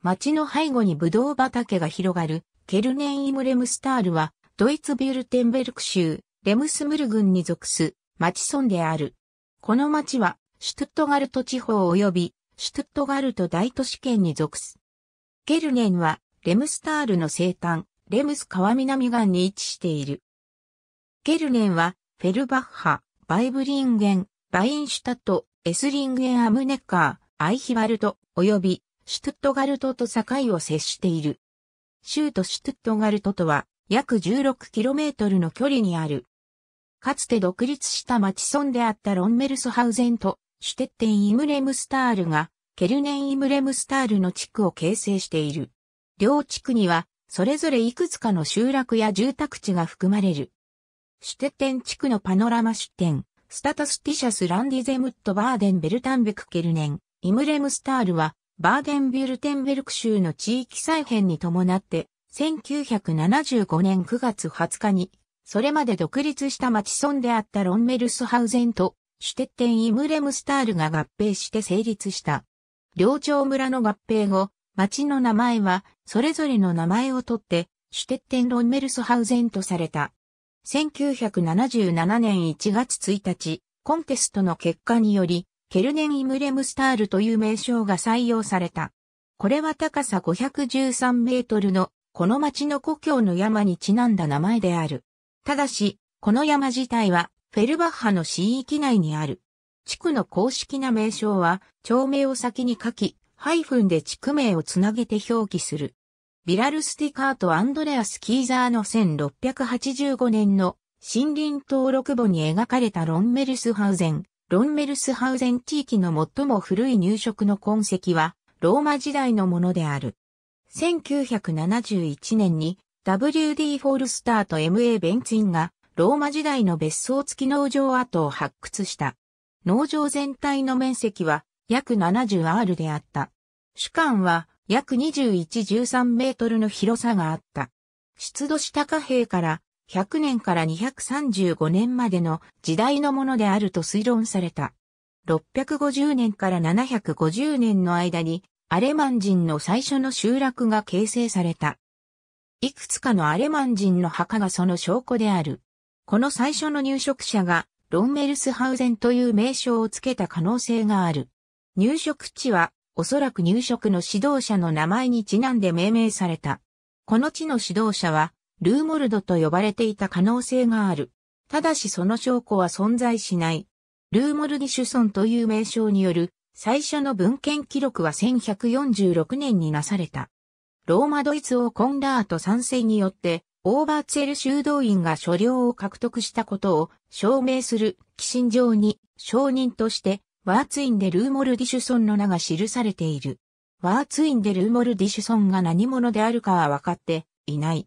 町の背後にブドウ畑が広がる、ケルネンイムレムスタールは、ドイツビュルテンベルク州、レムスムル郡に属す、町村である。この町は、シュトゥットガルト地方及び、シュトゥットガルト大都市圏に属す。ケルネンは、レムスタールの西端、レムス川南岸に位置している。ケルネンは、フェルバッハ、バイブリンゲン、バインシュタット、エスリンゲンアムネッカー、アイヒワルト、及びシュトットガルトと境を接している。州都シュトットガルトとは約 16km の距離にある。かつて独立した町村であったロンメルスハウゼンとシュテッテン・イムレムスタールがケルネン・イムレムスタールの地区を形成している。両地区にはそれぞれいくつかの集落や住宅地が含まれる。シュテッテン地区のパノラマ出店、スタタスティシャス・ランディゼムット・バーデン・ベルタンベク・ケルネン、イムレムスタールはバーデンビュルテンベルク州の地域再編に伴って、1975年9月20日に、それまで独立した町村であったロンメルスハウゼンと、シュテッテンイムレムスタールが合併して成立した。両町村の合併後、町の名前は、それぞれの名前をとって、シュテッテンロンメルスハウゼンとされた。1977年1月1日、コンテストの結果により、ケルネン・イムレムスタールという名称が採用された。これは高さ513メートルのこの町の故郷の山にちなんだ名前である。ただし、この山自体はフェルバッハの市域内にある。地区の公式な名称は、町名を先に書き、ハイフンで地区名をつなげて表記する。ビラル・スティカート・アンドレアス・キーザーの1685年の森林登録簿に描かれたロンメルスハウゼン、ロンメルスハウゼン地域の最も古い入植の痕跡は、ローマ時代のものである。1971年に WD フォールスターと MA ベンツインがローマ時代の別荘付き農場跡を発掘した。農場全体の面積は約 70R であった。主間は約2113メートルの広さがあった。出土した貨幣から100年から235年までの時代のものであると推論された。650年から750年の間にアレマン人の最初の集落が形成された。いくつかのアレマン人の墓がその証拠である。この最初の入植者がロンメルスハウゼンという名称をつけた可能性がある。入植地はおそらく入植の指導者の名前にちなんで命名された。この地の指導者はルーモルドと呼ばれていた可能性がある。ただしその証拠は存在しない。ルーモルディシュソンという名称による最初の文献記録は1146年になされた。ローマドイツ王コンラート3世によって、オーバーツェル修道院が所領を獲得したことを証明する、寄進上に、証人として、ワーツインデルーモルディシュソンの名が記されている。ワーツインデルーモルディシュソンが何者であるかは分かっていない。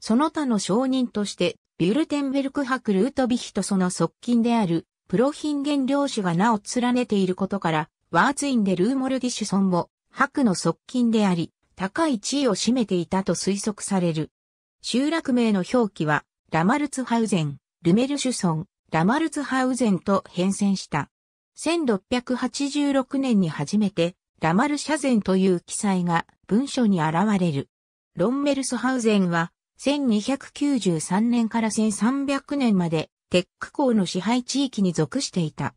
その他の証人として、ビュルテンベルク博ルートビヒとその側近である、プロヒンゲン領主が名を連ねていることから、ワーツインでルーモルディシュソンも、博の側近であり、高い地位を占めていたと推測される。集落名の表記は、ラマルツハウゼン、ルメルシュソン、ラマルツハウゼンと変遷した。1686年に初めて、ラマルシャゼンという記載が文書に現れる。ロンメルスハウゼンは、1293年から1300年までテック港の支配地域に属していた。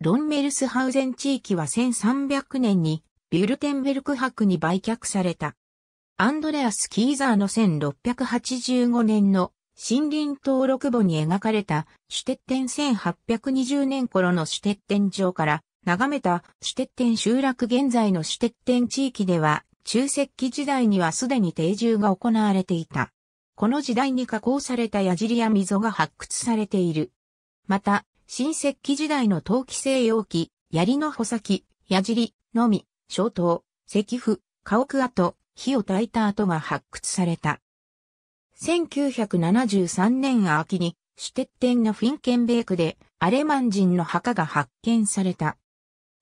ロンメルスハウゼン地域は1300年にビュルテンベルク博に売却された。アンドレアス・キーザーの1685年の森林登録簿に描かれたシュテッテン1820年頃のシュテッテン城から眺めたシュテッテン集落現在のシュテッテン地域では中石器時代にはすでに定住が行われていた。この時代に加工された矢尻や溝が発掘されている。また、新石器時代の陶器製容器、槍の穂先、矢尻、のみ、小刀、石符、家屋跡、火を焚いた跡が発掘された。1973年秋に、シュテッテンのフィンケンベークで、アレマン人の墓が発見された。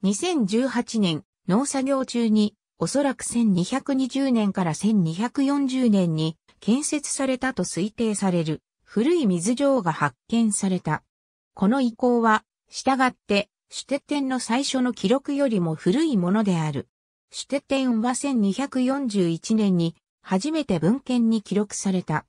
2018年、農作業中に、おそらく1220年から1240年に、建設されたと推定される古い水城が発見された。この遺構は、従って、シュテテンの最初の記録よりも古いものである。シュテテンは1241年に初めて文献に記録された。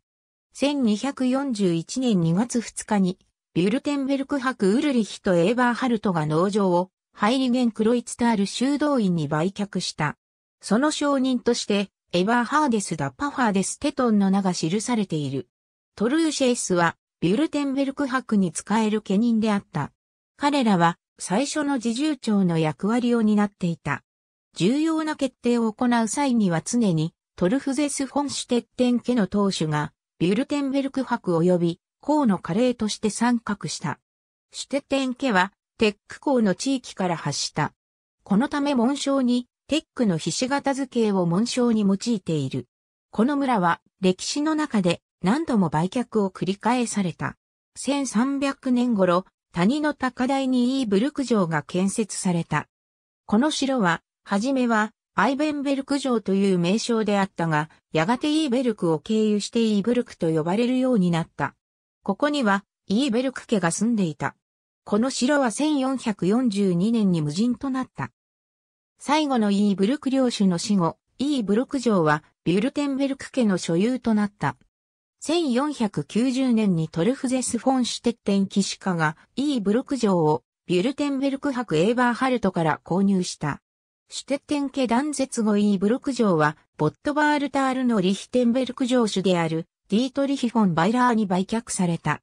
1241年2月2日に、ビュルテンベルク博ウルリヒとエーバーハルトが農場をハイリゲン・クロイツタール修道院に売却した。その証人として、エァーハーデス・ダ・パファーデス・テトンの名が記されている。トルーシェイスは、ビュルテンベルク博に使える家人であった。彼らは、最初の自重長の役割を担っていた。重要な決定を行う際には常に、トルフゼス・フォンシュテッテン家の当主が、ビュルテンベルク博及び、公の華麗として参画した。シュテッテン家は、テック公の地域から発した。このため紋章に、ックのひし形図形を紋章に用いている。この村は歴史の中で何度も売却を繰り返された。1300年頃、谷の高台にイーブルク城が建設された。この城は、はじめは、アイベンベルク城という名称であったが、やがてイーベルクを経由してイーブルクと呼ばれるようになった。ここには、イーベルク家が住んでいた。この城は1442年に無人となった。最後のイーブルク領主の死後、イーブルク城はビュルテンベルク家の所有となった。1490年にトルフゼス・フォンシュテッテン騎士家がイーブルク城をビュルテンベルク博エーバーハルトから購入した。シュテッテン家断絶後イーブルク城はボットバールタールのリヒテンベルク城主であるディートリヒフォン・バイラーに売却された。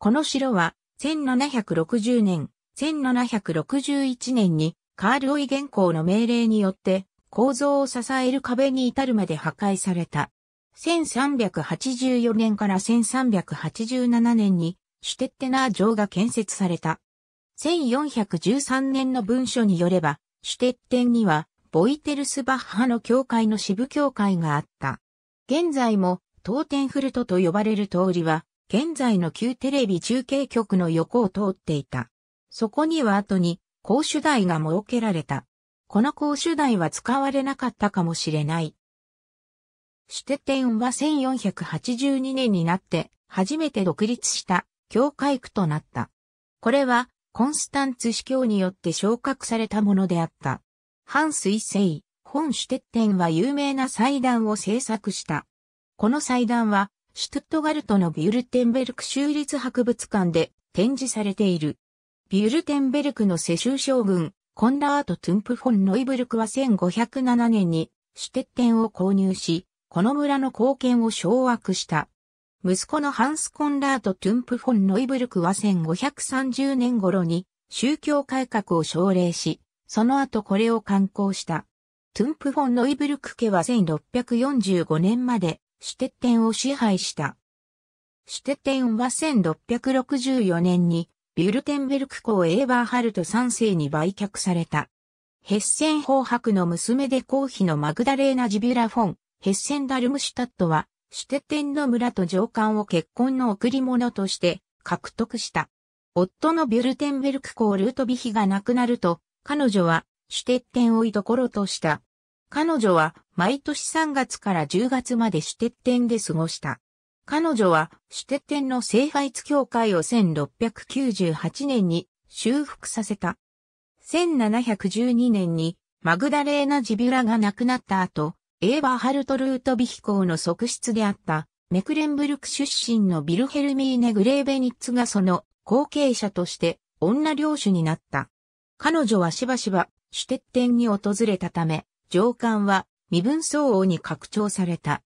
この城は1760年、1761年にカール・オイ原稿の命令によって構造を支える壁に至るまで破壊された。1384年から1387年にシュテッテナー城が建設された。1413年の文書によれば、シュテッテンにはボイテルスバッハの教会の支部教会があった。現在も東天フルトと呼ばれる通りは、現在の旧テレビ中継局の横を通っていた。そこには後に公主台が設けられた。この公主台は使われなかったかもしれない。シュテテンは1482年になって初めて独立した教会区となった。これはコンスタンツ司教によって昇格されたものであった。ハンスイセイ、本シュテッテンは有名な祭壇を制作した。この祭壇は、シュトゥットガルトのビュルテンベルク州立博物館で展示されている。ビュルテンベルクの世襲将軍、コンラート・トゥンプフォン・ノイブルクは1507年に、シュテッテンを購入し、この村の貢献を掌握した。息子のハンス・コンラート・トゥンプフォン・ノイブルクは1530年頃に宗教改革を奨励し、その後これを刊行した。トゥンプフォン・ノイブルク家は1645年までシュテッテンを支配した。シュテッテンは1664年にビュルテンベルク公エーバーハルト3世に売却された。ヘッセン法白の娘で公妃のマグダレーナ・ジビュラ・フォン、ヘッセン・ダルムシュタットは、シュテッテンの村と上官を結婚の贈り物として獲得した。夫のビュルテンベルク公ルートビヒが亡くなると、彼女はシュテッテンを居所とした。彼女は毎年3月から10月までシュテッテンで過ごした。彼女は、シュテッテンの聖ハイツ教会を1698年に修復させた。1712年にマグダレーナ・ジビュラが亡くなった後、エーバーハルト・ルートビヒ公の側室であったメクレンブルク出身のビルヘルミーネ・グレーベニッツがその後継者として女領主になった。彼女はしばしばシュテッテンに訪れたため、上官は身分相応に拡張された。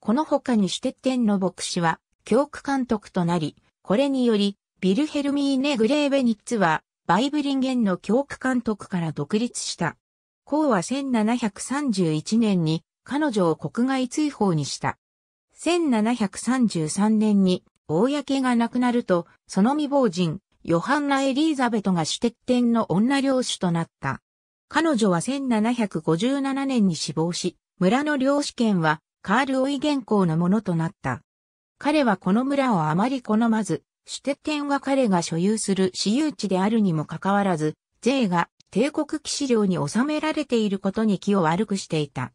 この他にシュテッテンの牧師は教区監督となり、これにより、ビルヘルミーネ・グレーベニッツは、バイブリンゲンの教区監督から独立した。公は1731年に彼女を国外追放にした。1733年に、公が亡くなると、その未亡人、ヨハンナ・エリーザベトがッテンの女領主となった。彼女は1757年に死亡し、村の領主権はカール・オイ原稿のものとなった。彼はこの村をあまり好まず、シュテッテンは彼が所有する私有地であるにもかかわらず、税が帝国騎士領に収められていることに気を悪くしていた。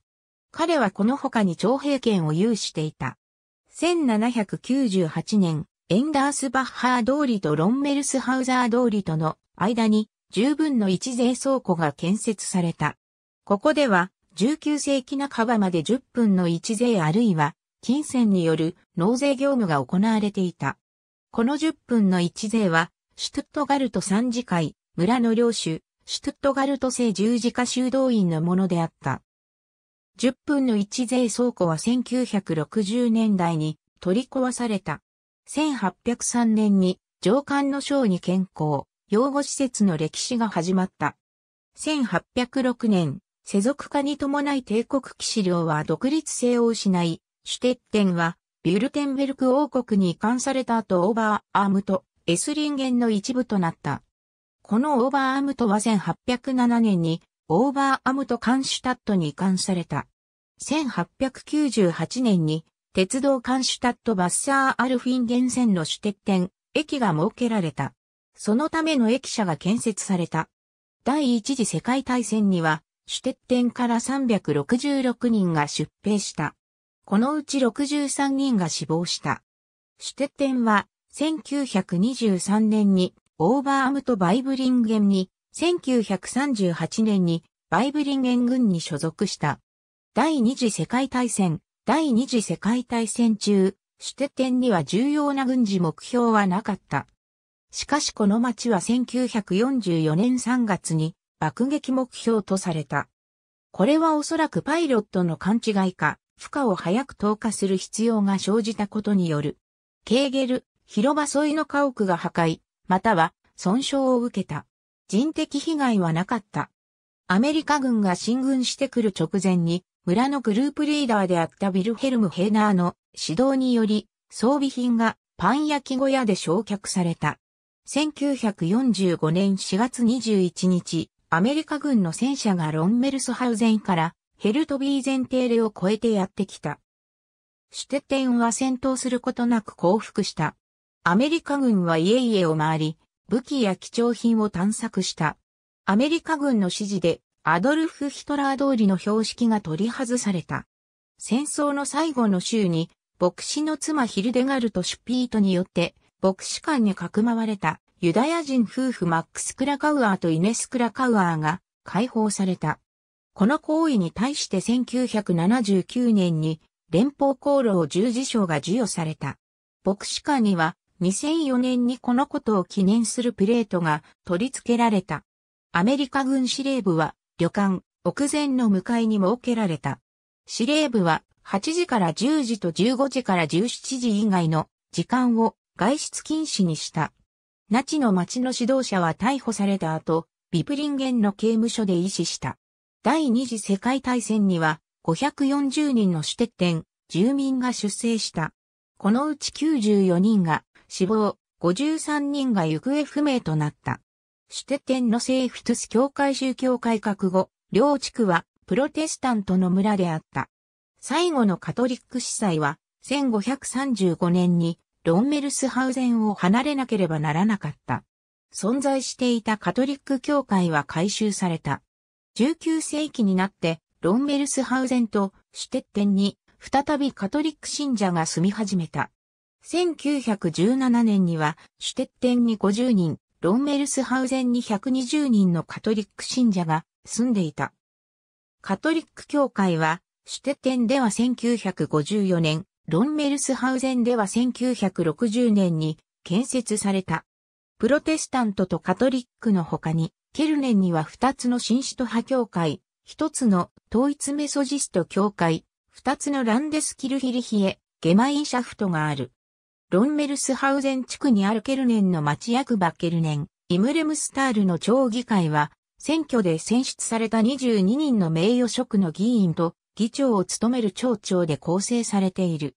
彼はこの他に徴兵権を有していた。1798年、エンダースバッハー通りとロンメルスハウザー通りとの間に十分の一税倉庫が建設された。ここでは19世紀半ばまで10分の1税あるいは、金銭による納税業務が行われていた。この10分の1税は、シュトゥットガルト三次会、村の領主、シュトゥットガルト聖十字架修道院のものであった。10分の1税倉庫は1960年代に取り壊された。1803年に上官の省に健康、養護施設の歴史が始まった。1806年、世俗化に伴い帝国騎士領は独立性を失い、シュテッテンはビュルテンベルク王国に移管された後オーバーアームとエスリンゲンの一部となった。このオーバーアームとは1807年にオーバーアームとカンシュタットに移管された。1898年に鉄道カンシュタットバッサーアルフィンゲン線のシュテッテン駅が設けられた。そのための駅舎が建設された。第一次世界大戦には主鉄店から366人が出兵した。このうち63人が死亡した。主鉄店は1923年にオーバーアムとバイブリンゲンに、1938年にバイブリンゲン軍に所属した。第二次世界大戦、第二次世界大戦中、シュテテンには重要な軍事目標はなかった。しかしこの町は1944年3月に爆撃目標とされた。これはおそらくパイロットの勘違いか、負荷を早く投下する必要が生じたことによる。ケーゲル、広場沿いの家屋が破壊、または損傷を受けた。人的被害はなかった。アメリカ軍が進軍してくる直前に、村のグループリーダーであったビルヘルム・ヘーナーの指導により、装備品がパン焼き小屋で焼却された。1945年4月21日、アメリカ軍の戦車がロンメルスハウゼンからヘルトビーゼンテーレを越えてやってきた。シュテテンは戦闘することなく降伏した。アメリカ軍は家々を回り、武器や貴重品を探索した。アメリカ軍の指示でアドルフ・ヒトラー通りの標識が取り外された。戦争の最後の週に、牧師の妻ヒルデガルト・シュピートによって、牧師館にかくまわれた。ユダヤ人夫婦マックス・クラカウアーとイネス・クラカウアーが解放された。この行為に対して1979年に連邦功労十字章が授与された。牧師館には2004年にこのことを記念するプレートが取り付けられた。アメリカ軍司令部は旅館、屋前の向かいに設けられた。司令部は8時から10時と15時から17時以外の時間を外出禁止にした。ナチの町の指導者は逮捕された後、ビプリンゲンの刑務所で医師した。第二次世界大戦には540人の主テン、住民が出生した。このうち94人が死亡、53人が行方不明となった。シュテテンの政府フトゥス教会宗教改革後、両地区はプロテスタントの村であった。最後のカトリック司祭は1535年にロンメルスハウゼンを離れなければならなかった。存在していたカトリック教会は改修された。19世紀になってロンメルスハウゼンとシュテッテンに再びカトリック信者が住み始めた。1917年にはシュテッテンに50人、ロンメルスハウゼンに120人のカトリック信者が住んでいた。カトリック教会はシュテッテンでは1954年、ロンメルスハウゼンでは1960年に建設された。プロテスタントとカトリックの他に、ケルネンには2つの新首都派教会、1つの統一メソジスト教会、2つのランデスキルヒリヒエ、ゲマインシャフトがある。ロンメルスハウゼン地区にあるケルネンの町役場ケルネン、イムレムスタールの町議会は、選挙で選出された22人の名誉職の議員と議長を務める町長で構成されている。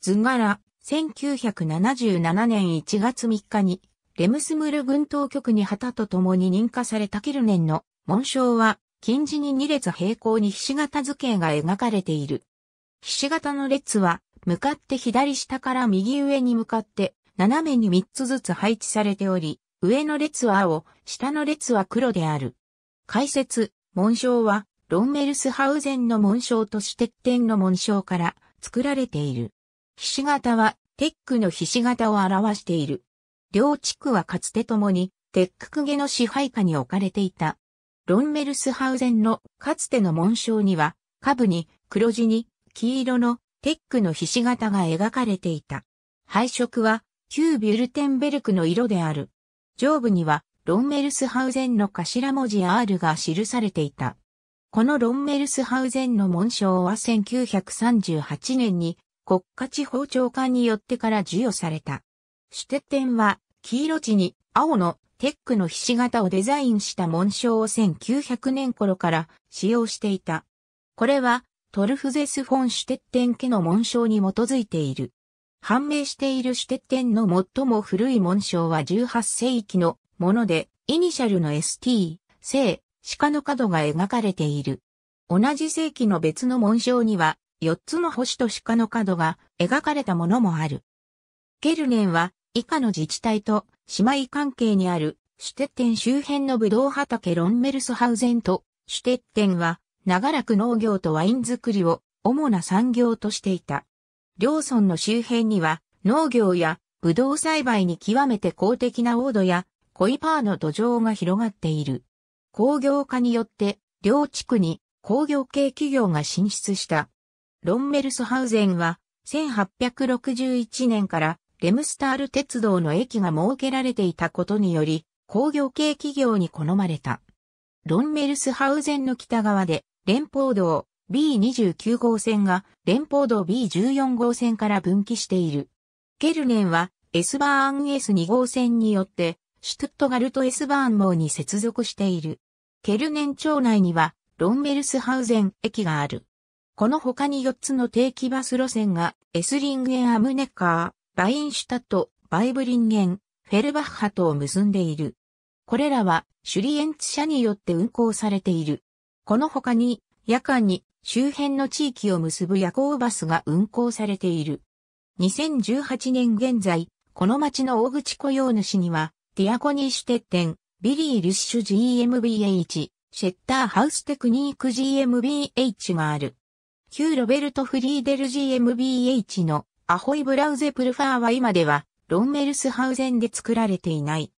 図柄、1977年1月3日に、レムスムル軍当局に旗と共に認可されたケルネンの紋章は、近似に2列平行に菱形図形が描かれている。菱形の列は、向かって左下から右上に向かって、斜めに3つずつ配置されており、上の列は青、下の列は黒である。解説、紋章は、ロンメルスハウゼンの紋章として天の紋章から作られている。菱形はテックの菱形を表している。両地区はかつてともにテック家の支配下に置かれていた。ロンメルスハウゼンのかつての紋章には、下部に黒地に黄色のテックの菱形が描かれていた。配色は旧ビュルテンベルクの色である。上部にはロンメルスハウゼンの頭文字 R が記されていた。このロンメルスハウゼンの紋章は1938年に国家地方長官によってから授与された。主ュテッテンは黄色地に青のテックのひし形をデザインした紋章を1900年頃から使用していた。これはトルフゼス・フォン・シュテッテン家の紋章に基づいている。判明しているシュテッテンの最も古い紋章は18世紀のもので、イニシャルの ST、聖、鹿の角が描かれている。同じ世紀の別の紋章には、4つの星と鹿の角が描かれたものもある。ケルネンは、以下の自治体と姉妹関係にある、シュテッテン周辺のブドウ畑ロンメルスハウゼンと、シュテッテンは、長らく農業とワイン作りを主な産業としていた。両村の周辺には、農業やブドウ栽培に極めて公的な王土や、コイパーの土壌が広がっている。工業化によって両地区に工業系企業が進出した。ロンメルスハウゼンは1861年からレムスタール鉄道の駅が設けられていたことにより工業系企業に好まれた。ロンメルスハウゼンの北側で連邦道 B29 号線が連邦道 B14 号線から分岐している。ケルネンはエスバーン S2 号線によってシュトゥットガルト・ S バーン網に接続している。ケルネン町内には、ロンメルスハウゼン駅がある。この他に4つの定期バス路線が、エスリングンアムネッカー、バインシュタト、バイブリンゲン、フェルバッハとを結んでいる。これらは、シュリエンツ社によって運行されている。この他に、夜間に周辺の地域を結ぶ夜行バスが運行されている。2018年現在、この町の大口雇用主には、ディアコニーシュテッテン、ビリー・リッシュ GmbH、シェッターハウステクニーク GmbH がある。旧ロベルト・フリーデル GmbH のアホイブラウゼプルファーは今ではロンメルスハウゼンで作られていない。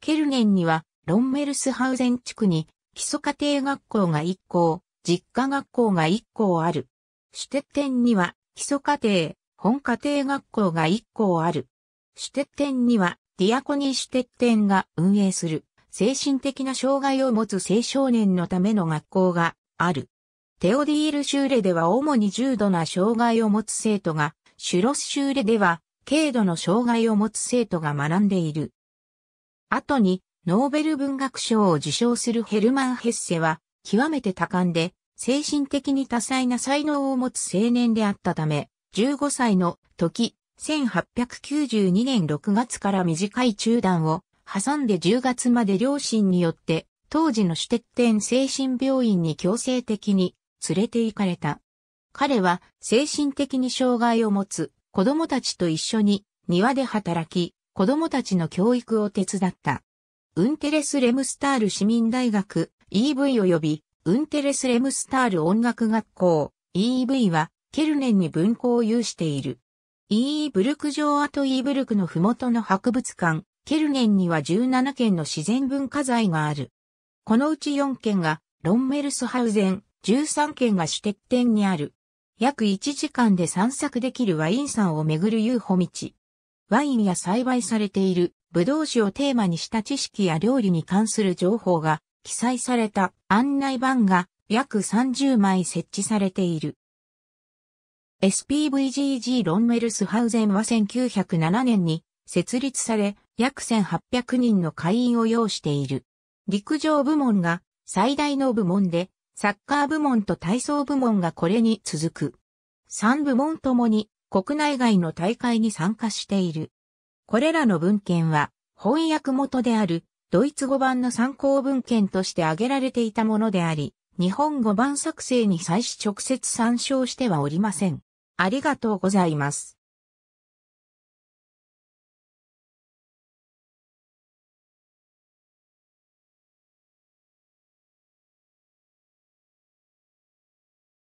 ケルゲンにはロンメルスハウゼン地区に基礎家庭学校が1校、実家学校が1校ある。シュテッテンには基礎家庭、本家庭学校が1校ある。シュテッテンにはディアコニーシュテッテンが運営する。精神的な障害を持つ青少年のための学校がある。テオディールー例では主に重度な障害を持つ生徒が、シュロスー例では軽度の障害を持つ生徒が学んでいる。後に、ノーベル文学賞を受賞するヘルマン・ヘッセは、極めて多感で、精神的に多彩な才能を持つ青年であったため、15歳の時、1892年6月から短い中断を挟んで10月まで両親によって当時の主徹店精神病院に強制的に連れて行かれた。彼は精神的に障害を持つ子供たちと一緒に庭で働き、子供たちの教育を手伝った。ウンテレス・レムスタール市民大学 EV 及びウンテレス・レムスタール音楽学校 EEV はケルネンに分校を有している。E ブルク城跡 E ブルクの麓の博物館ケルネンには17件の自然文化財がある。このうち4件がロンメルスハウゼン、13件がシュテッテンにある。約1時間で散策できるワイン山を巡る遊歩道。ワインや栽培されているブドウ酒をテーマにした知識や料理に関する情報が記載された案内板が約30枚設置されている。SPVGG ロンメルスハウゼンは1907年に設立され、約1800人の会員を要している。陸上部門が最大の部門で、サッカー部門と体操部門がこれに続く。3部門ともに国内外の大会に参加している。これらの文献は翻訳元であるドイツ語版の参考文献として挙げられていたものであり、日本語版作成に際し直接参照してはおりません。ありがとうございます。